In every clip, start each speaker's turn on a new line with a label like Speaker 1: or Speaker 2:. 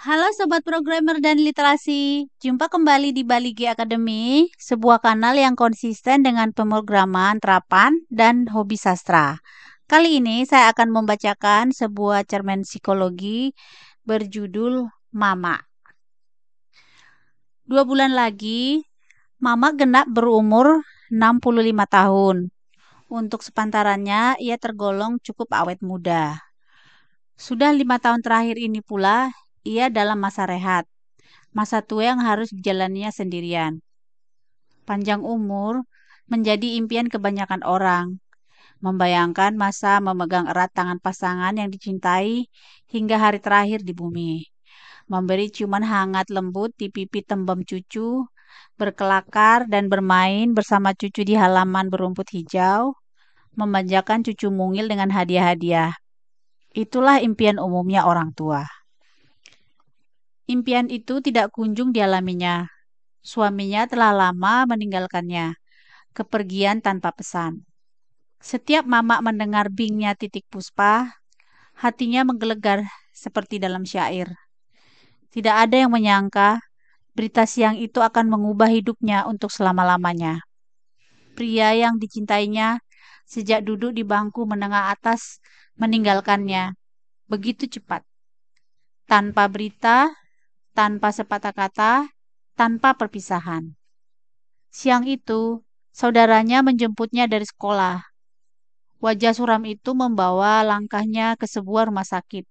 Speaker 1: Halo Sobat Programmer dan Literasi, jumpa kembali di Baligi Academy, sebuah kanal yang konsisten dengan pemrograman terapan dan hobi sastra. Kali ini saya akan membacakan sebuah cermin psikologi berjudul Mama. Dua bulan lagi, Mama genap berumur 65 tahun. Untuk sepantarannya, ia tergolong cukup awet muda. Sudah lima tahun terakhir ini pula, ia dalam masa rehat, masa tua yang harus jalannya sendirian. Panjang umur menjadi impian kebanyakan orang, membayangkan masa memegang erat tangan pasangan yang dicintai hingga hari terakhir di bumi. Memberi ciuman hangat lembut di pipi tembem cucu, berkelakar dan bermain bersama cucu di halaman berumput hijau, memanjakan cucu mungil dengan hadiah-hadiah. Itulah impian umumnya orang tua. Impian itu tidak kunjung dialaminya. Suaminya telah lama meninggalkannya. Kepergian tanpa pesan. Setiap mamak mendengar bingnya titik puspa, hatinya menggelegar seperti dalam syair. Tidak ada yang menyangka berita siang itu akan mengubah hidupnya untuk selama-lamanya. Pria yang dicintainya sejak duduk di bangku menengah atas meninggalkannya begitu cepat. Tanpa berita, tanpa sepatah kata, tanpa perpisahan. Siang itu, saudaranya menjemputnya dari sekolah. Wajah suram itu membawa langkahnya ke sebuah rumah sakit.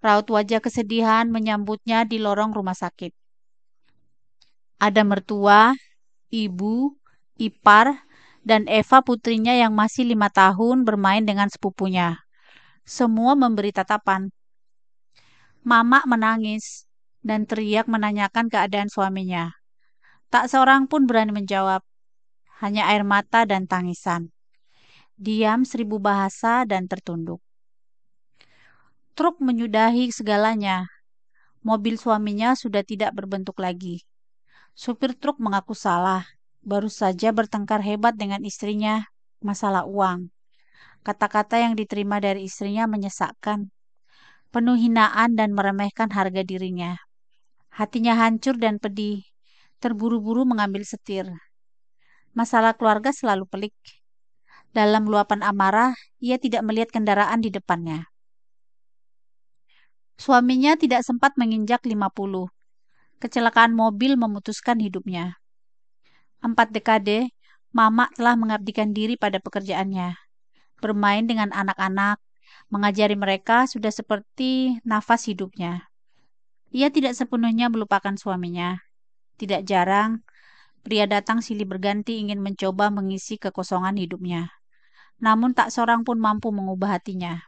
Speaker 1: Raut wajah kesedihan menyambutnya di lorong rumah sakit. Ada mertua, ibu, ipar, dan Eva putrinya yang masih lima tahun bermain dengan sepupunya. Semua memberi tatapan. Mama menangis dan teriak menanyakan keadaan suaminya. Tak seorang pun berani menjawab, hanya air mata dan tangisan. Diam seribu bahasa dan tertunduk. Truk menyudahi segalanya. Mobil suaminya sudah tidak berbentuk lagi. Supir truk mengaku salah, baru saja bertengkar hebat dengan istrinya masalah uang. Kata-kata yang diterima dari istrinya menyesakkan, penuh hinaan dan meremehkan harga dirinya. Hatinya hancur dan pedih, terburu-buru mengambil setir. Masalah keluarga selalu pelik. Dalam luapan amarah, ia tidak melihat kendaraan di depannya. Suaminya tidak sempat menginjak 50. Kecelakaan mobil memutuskan hidupnya. Empat dekade, Mama telah mengabdikan diri pada pekerjaannya. Bermain dengan anak-anak, mengajari mereka sudah seperti nafas hidupnya. Ia tidak sepenuhnya melupakan suaminya. Tidak jarang, pria datang silih berganti ingin mencoba mengisi kekosongan hidupnya. Namun tak seorang pun mampu mengubah hatinya.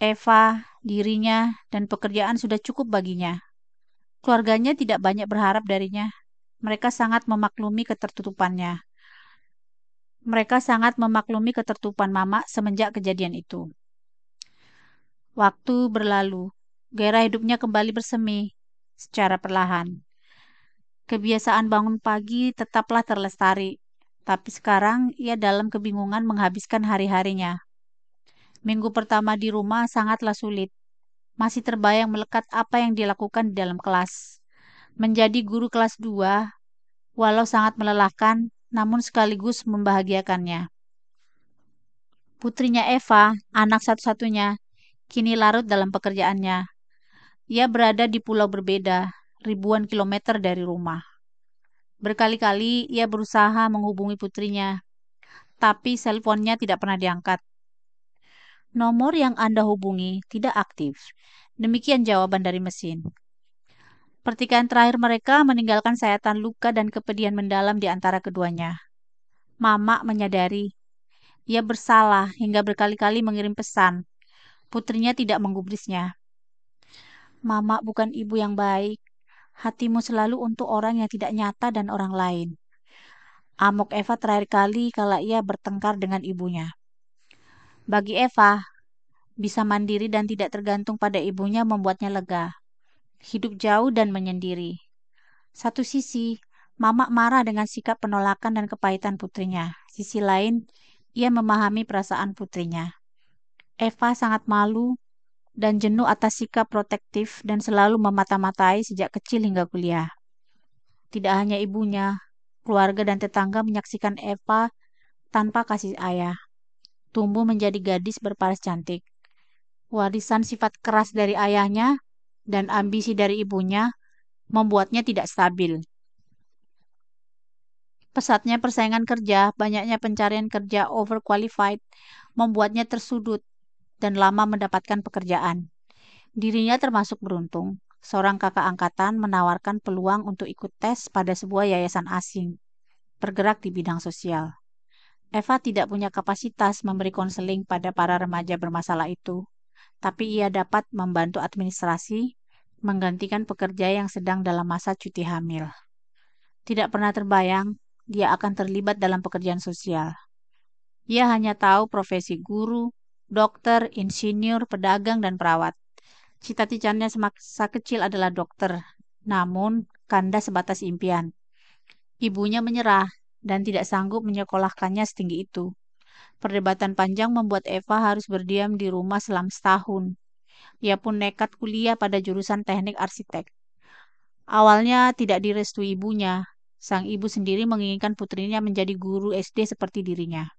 Speaker 1: Eva, dirinya, dan pekerjaan sudah cukup baginya. Keluarganya tidak banyak berharap darinya. Mereka sangat memaklumi ketertutupannya. Mereka sangat memaklumi ketertutupan Mama semenjak kejadian itu. Waktu berlalu, Gairah hidupnya kembali bersemi secara perlahan. Kebiasaan bangun pagi tetaplah terlestari, tapi sekarang ia dalam kebingungan menghabiskan hari-harinya. Minggu pertama di rumah sangatlah sulit. Masih terbayang melekat apa yang dilakukan di dalam kelas. Menjadi guru kelas 2, walau sangat melelahkan, namun sekaligus membahagiakannya. Putrinya Eva, anak satu-satunya, kini larut dalam pekerjaannya. Ia berada di pulau berbeda, ribuan kilometer dari rumah. Berkali-kali ia berusaha menghubungi putrinya, tapi teleponnya tidak pernah diangkat. Nomor yang Anda hubungi tidak aktif. Demikian jawaban dari mesin. Pertikaian terakhir mereka meninggalkan sayatan luka dan kepedihan mendalam di antara keduanya. Mama menyadari ia bersalah hingga berkali-kali mengirim pesan. Putrinya tidak menggubrisnya. Mama bukan ibu yang baik. Hatimu selalu untuk orang yang tidak nyata dan orang lain. Amok Eva terakhir kali kala ia bertengkar dengan ibunya. Bagi Eva, bisa mandiri dan tidak tergantung pada ibunya membuatnya lega. Hidup jauh dan menyendiri. Satu sisi, Mama marah dengan sikap penolakan dan kepahitan putrinya. Sisi lain, ia memahami perasaan putrinya. Eva sangat malu dan jenuh atas sikap protektif dan selalu memata-matai sejak kecil hingga kuliah. Tidak hanya ibunya, keluarga dan tetangga menyaksikan Eva tanpa kasih ayah. Tumbuh menjadi gadis berparas cantik. Warisan sifat keras dari ayahnya dan ambisi dari ibunya membuatnya tidak stabil. Pesatnya persaingan kerja, banyaknya pencarian kerja overqualified, membuatnya tersudut dan lama mendapatkan pekerjaan. Dirinya termasuk beruntung. Seorang kakak angkatan menawarkan peluang untuk ikut tes pada sebuah yayasan asing, bergerak di bidang sosial. Eva tidak punya kapasitas memberi konseling pada para remaja bermasalah itu, tapi ia dapat membantu administrasi menggantikan pekerja yang sedang dalam masa cuti hamil. Tidak pernah terbayang dia akan terlibat dalam pekerjaan sosial. Ia hanya tahu profesi guru, dokter, insinyur, pedagang, dan perawat. Cita-citanya semasa kecil adalah dokter, namun Kanda sebatas impian. Ibunya menyerah dan tidak sanggup menyekolahkannya setinggi itu. Perdebatan panjang membuat Eva harus berdiam di rumah selama setahun. Ia pun nekat kuliah pada jurusan teknik arsitek. Awalnya tidak direstui ibunya. Sang ibu sendiri menginginkan putrinya menjadi guru SD seperti dirinya.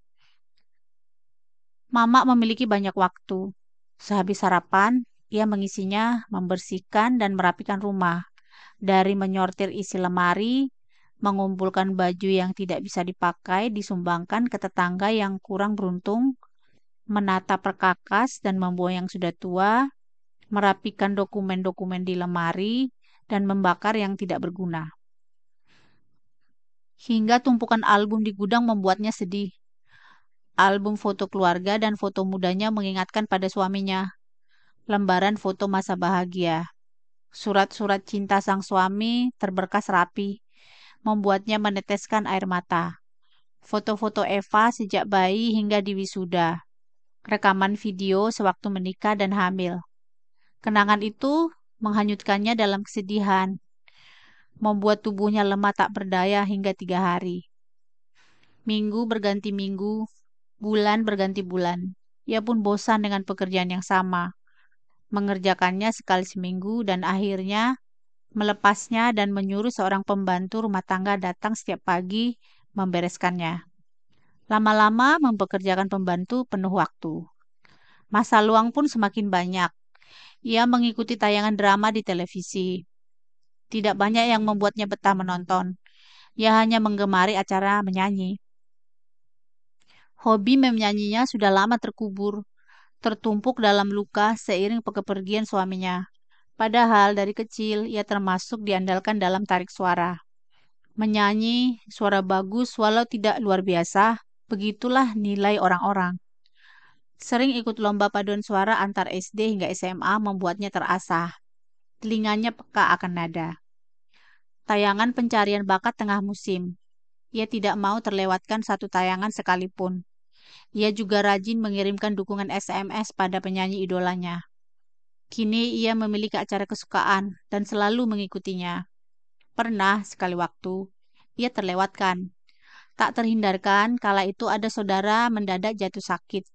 Speaker 1: Mama memiliki banyak waktu. Sehabis sarapan, ia mengisinya membersihkan dan merapikan rumah. Dari menyortir isi lemari, mengumpulkan baju yang tidak bisa dipakai, disumbangkan ke tetangga yang kurang beruntung, menata perkakas dan membuang yang sudah tua, merapikan dokumen-dokumen di lemari, dan membakar yang tidak berguna. Hingga tumpukan album di gudang membuatnya sedih album foto keluarga dan foto mudanya mengingatkan pada suaminya. Lembaran foto masa bahagia. Surat-surat cinta sang suami terberkas rapi, membuatnya meneteskan air mata. Foto-foto Eva sejak bayi hingga di wisuda. Rekaman video sewaktu menikah dan hamil. Kenangan itu menghanyutkannya dalam kesedihan, membuat tubuhnya lemah tak berdaya hingga tiga hari. Minggu berganti minggu, bulan berganti bulan. Ia pun bosan dengan pekerjaan yang sama. Mengerjakannya sekali seminggu dan akhirnya melepasnya dan menyuruh seorang pembantu rumah tangga datang setiap pagi membereskannya. Lama-lama mempekerjakan pembantu penuh waktu. Masa luang pun semakin banyak. Ia mengikuti tayangan drama di televisi. Tidak banyak yang membuatnya betah menonton. Ia hanya menggemari acara menyanyi. Hobi menyanyinya sudah lama terkubur, tertumpuk dalam luka seiring kepergian suaminya. Padahal dari kecil ia termasuk diandalkan dalam tarik suara. Menyanyi, suara bagus walau tidak luar biasa, begitulah nilai orang-orang. Sering ikut lomba paduan suara antar SD hingga SMA membuatnya terasah. Telinganya peka akan nada. Tayangan pencarian bakat tengah musim. Ia tidak mau terlewatkan satu tayangan sekalipun. Ia juga rajin mengirimkan dukungan SMS pada penyanyi idolanya. Kini ia memiliki acara kesukaan dan selalu mengikutinya. Pernah sekali waktu, ia terlewatkan. Tak terhindarkan, kala itu ada saudara mendadak jatuh sakit.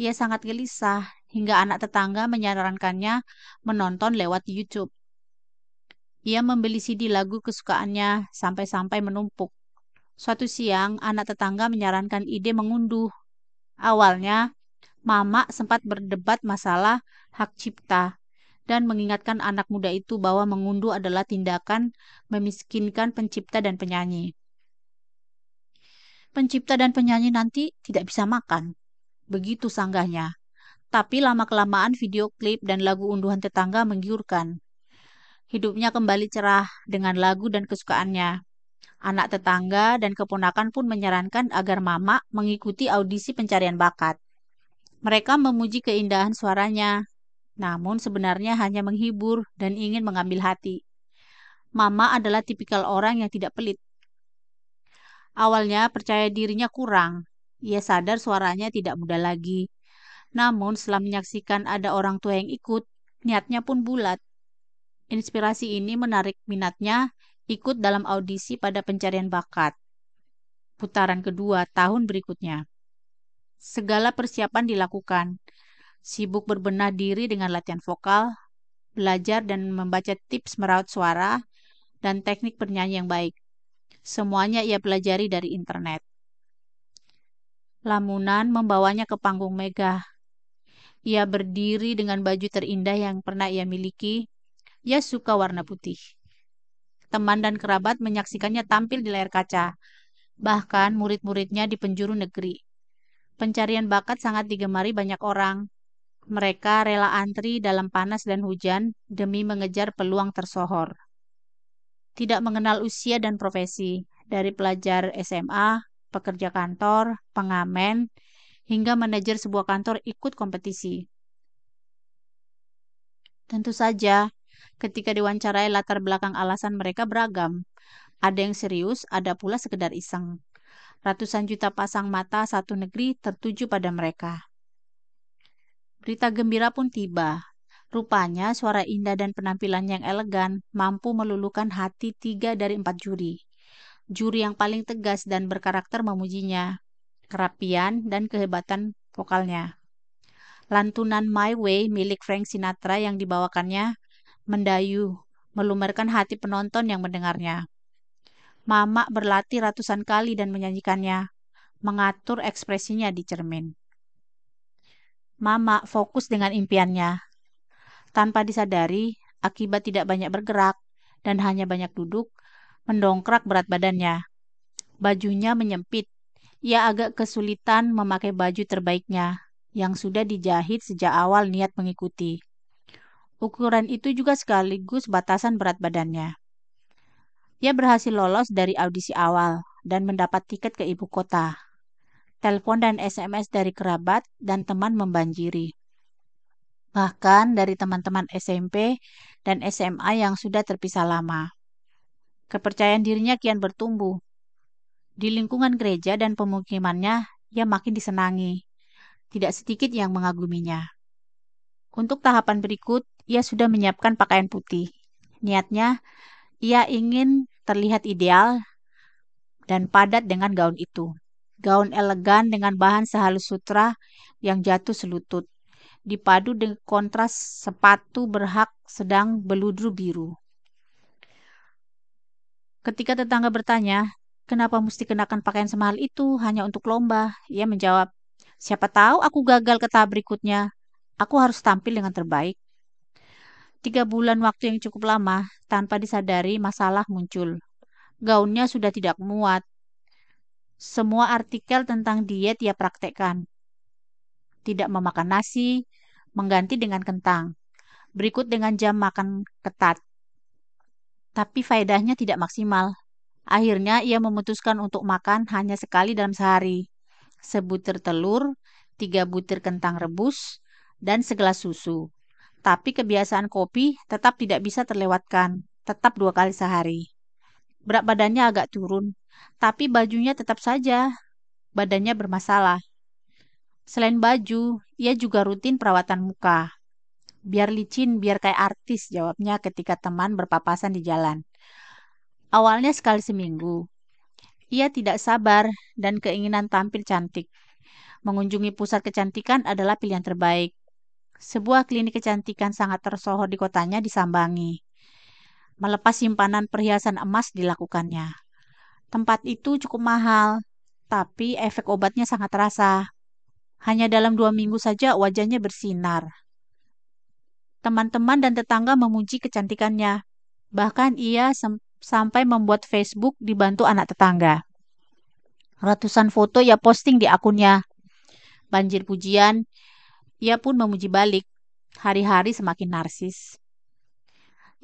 Speaker 1: Ia sangat gelisah hingga anak tetangga menyarankannya menonton lewat YouTube. Ia membeli CD lagu kesukaannya sampai-sampai menumpuk. Suatu siang, anak tetangga menyarankan ide mengunduh Awalnya, Mama sempat berdebat masalah hak cipta dan mengingatkan anak muda itu bahwa mengunduh adalah tindakan memiskinkan pencipta dan penyanyi. Pencipta dan penyanyi nanti tidak bisa makan. Begitu sanggahnya. Tapi lama-kelamaan video klip dan lagu unduhan tetangga menggiurkan. Hidupnya kembali cerah dengan lagu dan kesukaannya. Anak tetangga dan keponakan pun menyarankan agar Mama mengikuti audisi pencarian bakat. Mereka memuji keindahan suaranya, namun sebenarnya hanya menghibur dan ingin mengambil hati. Mama adalah tipikal orang yang tidak pelit. Awalnya percaya dirinya kurang. Ia sadar suaranya tidak mudah lagi. Namun setelah menyaksikan ada orang tua yang ikut, niatnya pun bulat. Inspirasi ini menarik minatnya ikut dalam audisi pada pencarian bakat. Putaran kedua tahun berikutnya. Segala persiapan dilakukan. Sibuk berbenah diri dengan latihan vokal, belajar dan membaca tips merawat suara, dan teknik bernyanyi yang baik. Semuanya ia pelajari dari internet. Lamunan membawanya ke panggung megah. Ia berdiri dengan baju terindah yang pernah ia miliki. Ia suka warna putih teman dan kerabat menyaksikannya tampil di layar kaca. Bahkan murid-muridnya di penjuru negeri. Pencarian bakat sangat digemari banyak orang. Mereka rela antri dalam panas dan hujan demi mengejar peluang tersohor. Tidak mengenal usia dan profesi, dari pelajar SMA, pekerja kantor, pengamen, hingga manajer sebuah kantor ikut kompetisi. Tentu saja, Ketika diwawancarai latar belakang alasan mereka beragam. Ada yang serius, ada pula sekedar iseng. Ratusan juta pasang mata satu negeri tertuju pada mereka. Berita gembira pun tiba. Rupanya suara indah dan penampilan yang elegan mampu melulukan hati tiga dari empat juri. Juri yang paling tegas dan berkarakter memujinya, kerapian dan kehebatan vokalnya lantunan My Way milik Frank Sinatra yang dibawakannya mendayu, melumerkan hati penonton yang mendengarnya. Mama berlatih ratusan kali dan menyanyikannya, mengatur ekspresinya di cermin. Mama fokus dengan impiannya. Tanpa disadari, akibat tidak banyak bergerak dan hanya banyak duduk, mendongkrak berat badannya. Bajunya menyempit. Ia agak kesulitan memakai baju terbaiknya yang sudah dijahit sejak awal niat mengikuti. Ukuran itu juga sekaligus batasan berat badannya. Ia berhasil lolos dari audisi awal dan mendapat tiket ke ibu kota. Telepon dan SMS dari kerabat dan teman membanjiri. Bahkan dari teman-teman SMP dan SMA yang sudah terpisah lama. Kepercayaan dirinya kian bertumbuh. Di lingkungan gereja dan pemukimannya, ia makin disenangi. Tidak sedikit yang mengaguminya. Untuk tahapan berikut, ia sudah menyiapkan pakaian putih. Niatnya, ia ingin terlihat ideal dan padat dengan gaun itu. Gaun elegan dengan bahan sehalus sutra yang jatuh selutut, dipadu dengan kontras sepatu berhak sedang beludru biru. Ketika tetangga bertanya, kenapa mesti kenakan pakaian semahal itu hanya untuk lomba? Ia menjawab, siapa tahu aku gagal ke tahap berikutnya. Aku harus tampil dengan terbaik. Tiga bulan waktu yang cukup lama, tanpa disadari masalah muncul. Gaunnya sudah tidak muat. Semua artikel tentang diet ia praktekkan. Tidak memakan nasi, mengganti dengan kentang. Berikut dengan jam makan ketat. Tapi faedahnya tidak maksimal. Akhirnya ia memutuskan untuk makan hanya sekali dalam sehari. Sebutir telur, tiga butir kentang rebus, dan segelas susu. Tapi kebiasaan kopi tetap tidak bisa terlewatkan, tetap dua kali sehari. Berat badannya agak turun, tapi bajunya tetap saja. Badannya bermasalah. Selain baju, ia juga rutin perawatan muka. Biar licin, biar kayak artis jawabnya ketika teman berpapasan di jalan. Awalnya sekali seminggu. Ia tidak sabar dan keinginan tampil cantik mengunjungi pusat kecantikan adalah pilihan terbaik sebuah klinik kecantikan sangat tersohor di kotanya disambangi. Melepas simpanan perhiasan emas dilakukannya. Tempat itu cukup mahal, tapi efek obatnya sangat terasa. Hanya dalam dua minggu saja wajahnya bersinar. Teman-teman dan tetangga memuji kecantikannya. Bahkan ia sampai membuat Facebook dibantu anak tetangga. Ratusan foto ia posting di akunnya. Banjir pujian, ia pun memuji balik, hari-hari semakin narsis.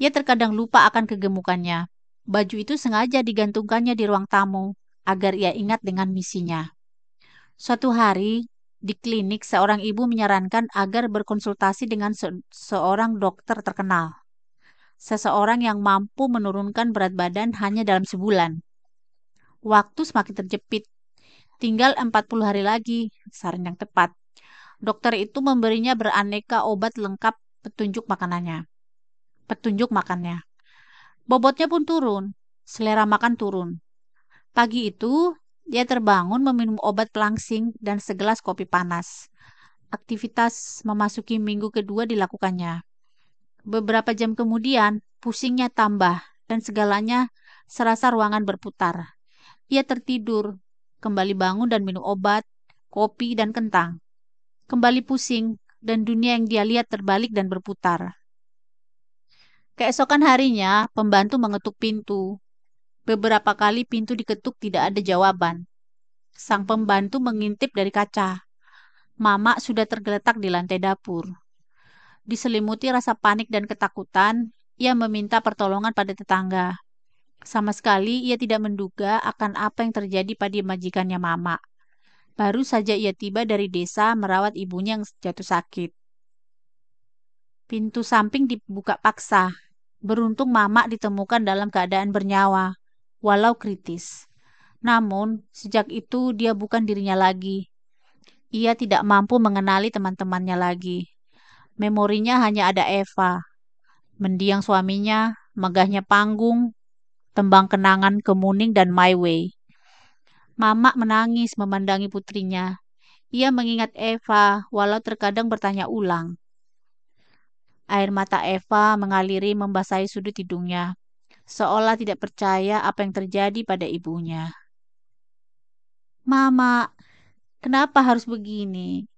Speaker 1: Ia terkadang lupa akan kegemukannya. Baju itu sengaja digantungkannya di ruang tamu, agar ia ingat dengan misinya. Suatu hari, di klinik seorang ibu menyarankan agar berkonsultasi dengan se seorang dokter terkenal. Seseorang yang mampu menurunkan berat badan hanya dalam sebulan. Waktu semakin terjepit. Tinggal 40 hari lagi, saran yang tepat. Dokter itu memberinya beraneka obat lengkap petunjuk makanannya. Petunjuk makannya. Bobotnya pun turun, selera makan turun. Pagi itu, dia terbangun meminum obat pelangsing dan segelas kopi panas. Aktivitas memasuki minggu kedua dilakukannya. Beberapa jam kemudian, pusingnya tambah dan segalanya serasa ruangan berputar. Ia tertidur, kembali bangun dan minum obat, kopi, dan kentang kembali pusing, dan dunia yang dia lihat terbalik dan berputar. Keesokan harinya, pembantu mengetuk pintu. Beberapa kali pintu diketuk tidak ada jawaban. Sang pembantu mengintip dari kaca. Mama sudah tergeletak di lantai dapur. Diselimuti rasa panik dan ketakutan, ia meminta pertolongan pada tetangga. Sama sekali ia tidak menduga akan apa yang terjadi pada majikannya Mama. Baru saja ia tiba dari desa merawat ibunya yang jatuh sakit. Pintu samping dibuka paksa. Beruntung mamak ditemukan dalam keadaan bernyawa, walau kritis. Namun, sejak itu dia bukan dirinya lagi. Ia tidak mampu mengenali teman-temannya lagi. Memorinya hanya ada Eva. Mendiang suaminya, megahnya panggung, tembang kenangan kemuning dan My Way. Mama menangis memandangi putrinya. Ia mengingat Eva, walau terkadang bertanya ulang. Air mata Eva mengaliri membasahi sudut hidungnya, seolah tidak percaya apa yang terjadi pada ibunya. Mama, kenapa harus begini?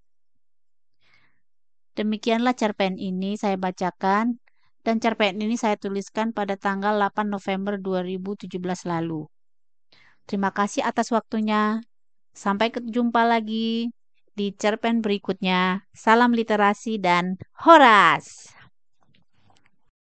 Speaker 1: Demikianlah cerpen ini saya bacakan dan cerpen ini saya tuliskan pada tanggal 8 November 2017 lalu. Terima kasih atas waktunya. Sampai jumpa lagi di cerpen berikutnya. Salam literasi dan Horas!